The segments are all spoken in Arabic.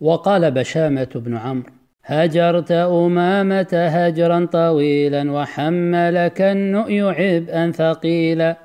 وقال بشامة بن عمرو هجرت أمامة هجرا طويلا وحملك النؤي عبئا ثقيلا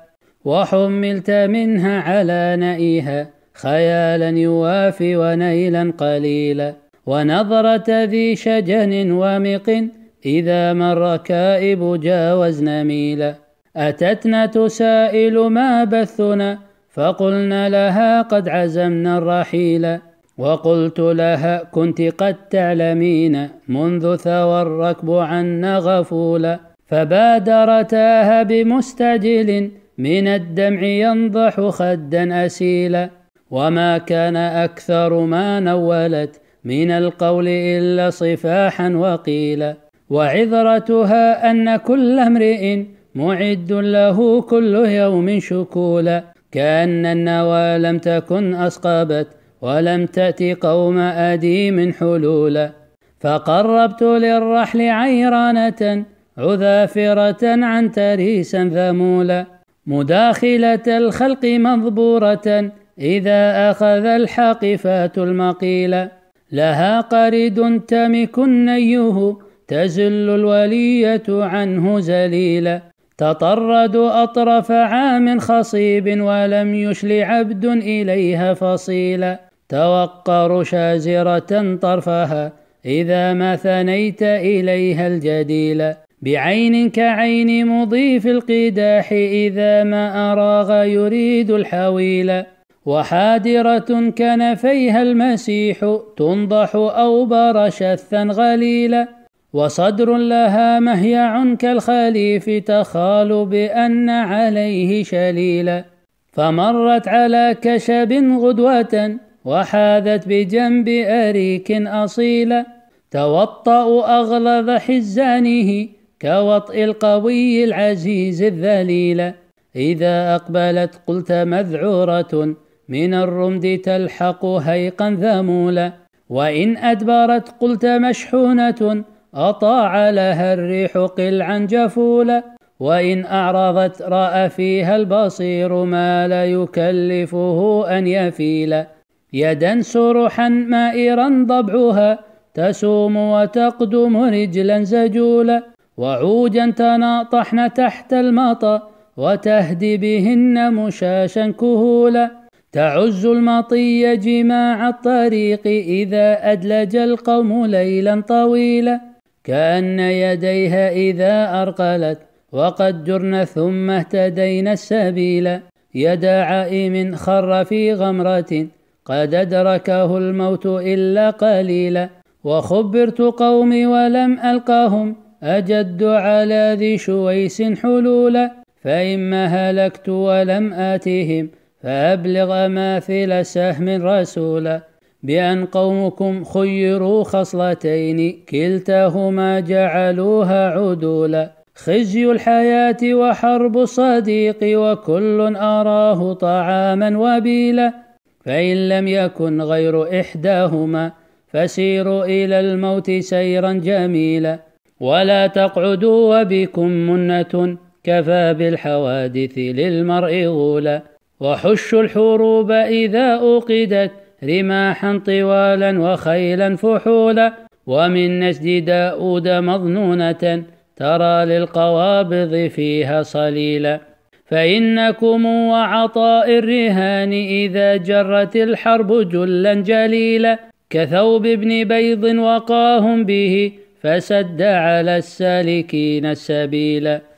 وحملت منها على نئيها خيالا يوافي ونيلا قليلا ونظرة ذي شجن ومق إذا ما الركائب جاوزنا ميلا أتتنا تسائل ما بثنا فقلنا لها قد عزمنا الرحيلا وقلت لها كنت قد تعلمين منذ ثوى الركب عنا غفولا فبادرتاها بمستجل من الدمع ينضح خدا أسيلا وما كان أكثر ما نولت من القول إلا صفاحا وقيلا وعذرتها أن كل امرئ معد له كل يوم شكولا كأن النوى لم تكن أصقبت ولم تأت قوم أديم حلولا فقربت للرحل عيرانة عذافرة عن تريسا ذمولا مداخلة الخلق مضبوره إذا أخذ الحاقفات المقيلة لها قرد تمك نيه أيوه، تزل الولية عنه زليلا تطرد أطرف عام خصيب ولم يشل عبد إليها فصيلا توقر شازرة طرفها إذا ما ثنيت إليها الجديل بعين كعين مضيف القداح إذا ما أراغ يريد الحويل وحادرة كنفيها المسيح تنضح أوبر شثا غليلا وصدر لها مهيع كالخليف تخال بأن عليه شليلا فمرت على كشب غدوة وحاذت بجنب أريك أصيلا توطأ أغلظ حزانه كوطئ القوي العزيز الذليلا إذا أقبلت قلت مذعورة من الرمد تلحق هيقا ذمولا وإن أدبرت قلت مشحونة أطاع لها الريح قلعا جفولا وإن أعرضت رأى فيها البصير ما لا يكلفه أن يفيلا يدا سرحا مائرا ضبعها تسوم وتقدم رجلا زجولا وعوجا تناطحن تحت المطى وتهدي بهن مشاشا كهولا تعز المطي جماع الطريق إذا أدلج القوم ليلا طويلا كأن يديها إذا أرقلت وقد جرن ثم اهتدينا السبيلا يد عائم خر في غمرة قد أدركه الموت إلا قليلا وخبرت قومي ولم ألقاهم أجد على ذي شويس حلولا فإما هلكت ولم آتهم فأبلغ ماثل سهم رسولا بأن قومكم خيروا خصلتين كلتاهما جعلوها عدولا خزي الحياة وحرب الصديق وكل أراه طعاما وبيلا فإن لم يكن غير إحداهما فسيروا إلى الموت سيرا جميلا ولا تقعدوا وبكم منة كفى بالحوادث للمرء غولا وحشوا الحروب إذا أوقدت رماحا طوالا وخيلا فحولا ومن نسج داود مظنونة ترى للقوابض فيها صليلا فإنكم وعطاء الرهان إذا جرت الحرب جلا جليلا كثوب ابن بيض وقاهم به فسد على السالكين السبيلا